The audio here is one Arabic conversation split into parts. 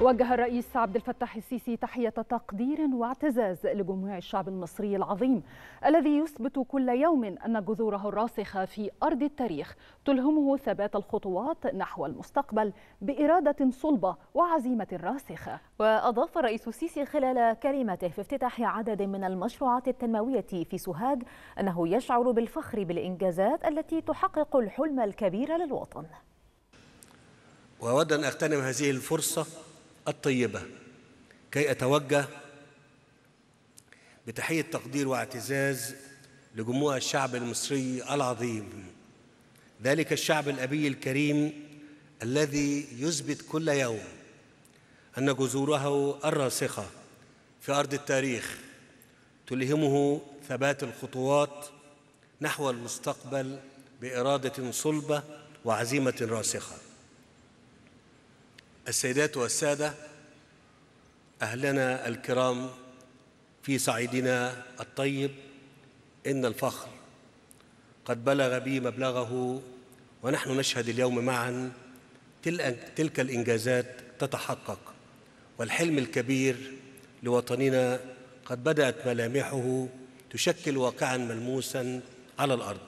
وجه الرئيس عبد الفتاح السيسي تحية تقدير واعتزاز لجموع الشعب المصري العظيم الذي يثبت كل يوم أن جذوره الراسخة في أرض التاريخ تلهمه ثبات الخطوات نحو المستقبل بإرادة صلبة وعزيمة راسخة وأضاف الرئيس السيسي خلال كلمته في افتتاح عدد من المشروعات التنموية في سوهاج أنه يشعر بالفخر بالإنجازات التي تحقق الحلم الكبير للوطن وأود أن أغتنم هذه الفرصة الطيبة كي أتوجه بتحية تقدير واعتزاز لجموع الشعب المصري العظيم ذلك الشعب الأبي الكريم الذي يثبت كل يوم أن جذوره الراسخة في أرض التاريخ تلهمه ثبات الخطوات نحو المستقبل بإرادة صلبة وعزيمة راسخة السيدات والسادة أهلنا الكرام في صعيدنا الطيب إن الفخر قد بلغ بي مبلغه ونحن نشهد اليوم معا تلك الإنجازات تتحقق والحلم الكبير لوطننا قد بدأت ملامحه تشكل واقعا ملموسا على الأرض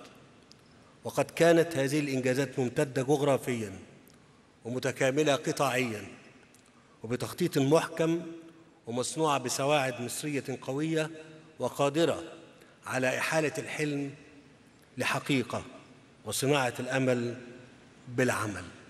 وقد كانت هذه الإنجازات ممتدة جغرافياً ومتكاملة قطاعيا وبتخطيط محكم ومصنوعة بسواعد مصرية قوية وقادرة على إحالة الحلم لحقيقة وصناعة الأمل بالعمل